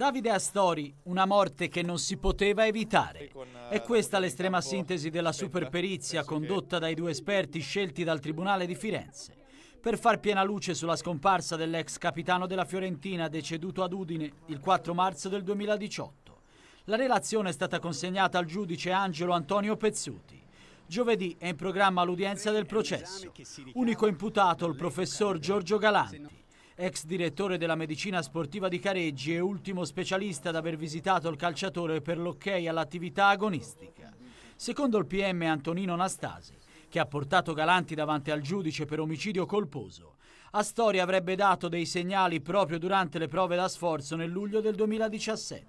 Davide Astori, una morte che non si poteva evitare. È eh, questa l'estrema sintesi della superperizia condotta dai due esperti scelti dal Tribunale di Firenze. Per far piena luce sulla scomparsa dell'ex capitano della Fiorentina deceduto ad Udine il 4 marzo del 2018. La relazione è stata consegnata al giudice Angelo Antonio Pezzuti. Giovedì è in programma l'udienza del processo. Unico imputato il professor Giorgio Galanti ex direttore della medicina sportiva di Careggi e ultimo specialista ad aver visitato il calciatore per l'ok all'attività agonistica. Secondo il PM Antonino Nastasi, che ha portato Galanti davanti al giudice per omicidio colposo, Astori avrebbe dato dei segnali proprio durante le prove da sforzo nel luglio del 2017.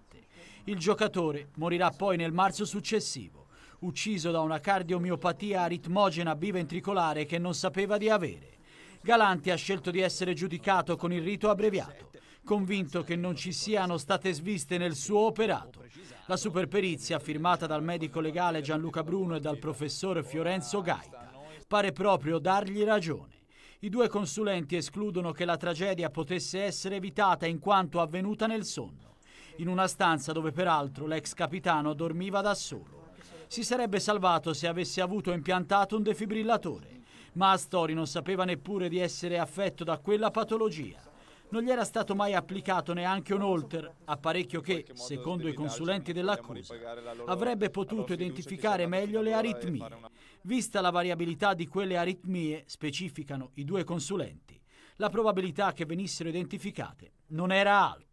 Il giocatore morirà poi nel marzo successivo, ucciso da una cardiomiopatia aritmogena biventricolare che non sapeva di avere. Galanti ha scelto di essere giudicato con il rito abbreviato, convinto che non ci siano state sviste nel suo operato. La superperizia, firmata dal medico legale Gianluca Bruno e dal professor Fiorenzo Gaita, pare proprio dargli ragione. I due consulenti escludono che la tragedia potesse essere evitata in quanto avvenuta nel sonno, in una stanza dove peraltro l'ex capitano dormiva da solo. Si sarebbe salvato se avesse avuto impiantato un defibrillatore ma Astori non sapeva neppure di essere affetto da quella patologia. Non gli era stato mai applicato neanche un holter, apparecchio che, secondo i consulenti dell'accusa, avrebbe potuto identificare meglio le aritmie. Vista la variabilità di quelle aritmie, specificano i due consulenti, la probabilità che venissero identificate non era alta.